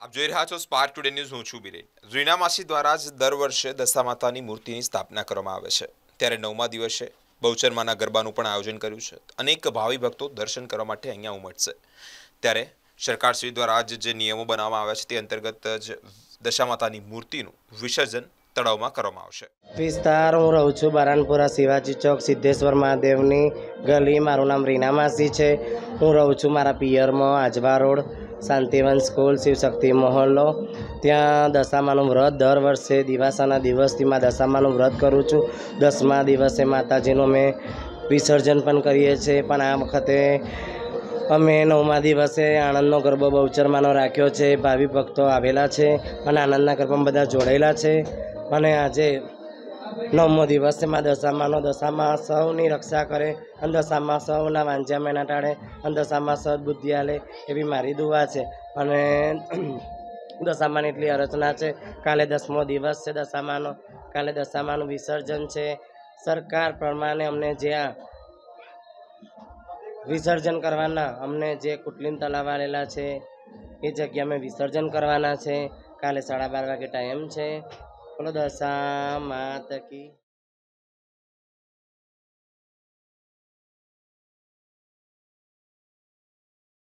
આપ જોઈ રહ્યા છો સ્પાર્ક ટુડે ન્યૂઝ હું છું બિરેન રીના માસી દ્વારા જ દર વર્ષે દશા માતાની મૂર્તિની સ્થાપના કરવામાં આવે છે ત્યારે નવમા દિવસે બહુચરમાના ગરબાનું પણ આયોજન કર્યું છે અનેક ભાવિ ભક્તો દર્શન કરવા માટે અહીંયા ઉમટશે ત્યારે સરકારશ્રી દ્વારા જ જે નિયમો બનાવવામાં આવ્યા છે તે અંતર્ગત જ દશા માતાની મૂર્તિનું વિસર્જન તળાવમાં કરવામાં આવશે વિસ્તાર હું રહું છું બરાનપુરા શિવાજી ચોક સિદ્ધેશ્વર મહાદેવની ગલી મારું નામ રીના માસી છે હું રહું છું મારા પિયરમાં આજવા રોડ શાંતિવન સ્કૂલ શિવશક્તિ મહોલ્લો ત્યાં દશામાનું વ્રત દર વર્ષે દિવાસાના દિવસથી માં દશામાનું વ્રત કરું છું દસમા દિવસે માતાજીનું મેં વિસર્જન પણ કરીએ છીએ પણ આ વખતે અમે નવમા દિવસે આણંદનો ગરબો બહુચરમાનો રાખ્યો છે ભાવિ ભક્તો આવેલા છે અને આનંદના ગરબામાં બધા જોડાયેલા છે અને આજે નવમો દિવસ એમાં દશામાનો દશામાં સૌની રક્ષા કરે અને દશામાં સૌના વાંજ્યા મેના ટાળે અને દશામાં સદબુદ્ધિ આલે એવી મારી દુવા છે અને દશામાની એટલી અરચના છે કાલે દસમો દિવસ છે દશામાનો કાલે દશામાનું વિસર્જન છે સરકાર પ્રમાણે અમને જ્યાં વિસર્જન કરવાના અમને જે કુટલીન તલાવ આવેલા છે એ જગ્યા અમે વિસર્જન કરવાના છે કાલે સાડા બાર વાગે ટાઈમ છે ફલદસા માત કી